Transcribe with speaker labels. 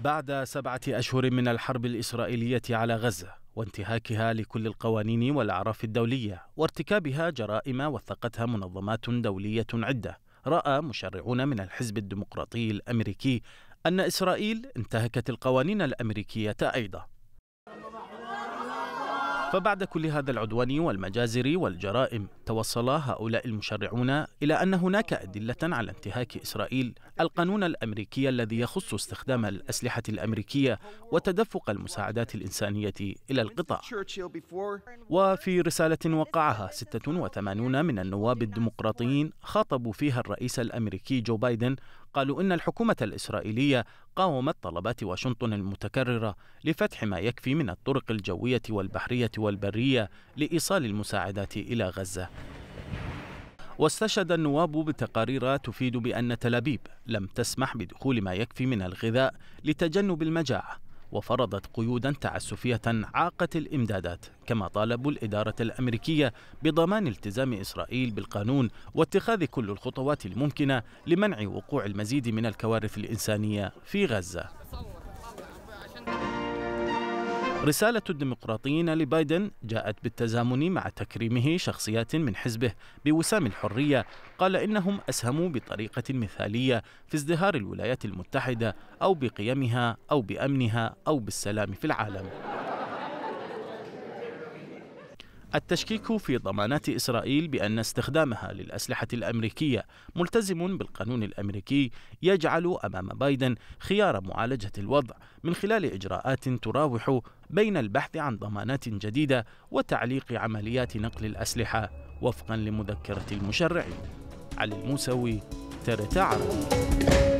Speaker 1: بعد سبعة أشهر من الحرب الإسرائيلية على غزة وانتهاكها لكل القوانين والأعراف الدولية وارتكابها جرائم وثقتها منظمات دولية عدة رأى مشرعون من الحزب الديمقراطي الأمريكي أن إسرائيل انتهكت القوانين الأمريكية أيضا فبعد كل هذا العدوان والمجازر والجرائم توصل هؤلاء المشرعون إلى أن هناك أدلة على انتهاك إسرائيل القانون الأمريكي الذي يخص استخدام الأسلحة الأمريكية وتدفق المساعدات الإنسانية إلى القطاع وفي رسالة وقعها 86 من النواب الديمقراطيين خاطبوا فيها الرئيس الأمريكي جو بايدن قالوا إن الحكومة الإسرائيلية قاومت طلبات واشنطن المتكررة لفتح ما يكفي من الطرق الجوية والبحرية والبرية لإيصال المساعدات إلى غزة واستشهد النواب بتقارير تفيد بأن تل أبيب لم تسمح بدخول ما يكفي من الغذاء لتجنب المجاعة وفرضت قيودا تعسفية عاقت الإمدادات كما طالبوا الإدارة الأمريكية بضمان التزام إسرائيل بالقانون واتخاذ كل الخطوات الممكنة لمنع وقوع المزيد من الكوارث الإنسانية في غزة رسالة الديمقراطيين لبايدن جاءت بالتزامن مع تكريمه شخصيات من حزبه بوسام الحرية قال إنهم أسهموا بطريقة مثالية في ازدهار الولايات المتحدة أو بقيمها أو بأمنها أو بالسلام في العالم التشكيك في ضمانات إسرائيل بأن استخدامها للأسلحة الأمريكية ملتزم بالقانون الأمريكي يجعل أمام بايدن خيار معالجة الوضع من خلال إجراءات تراوح بين البحث عن ضمانات جديدة وتعليق عمليات نقل الأسلحة وفقا لمذكرة المشرعين علي الموسوي ترتعر.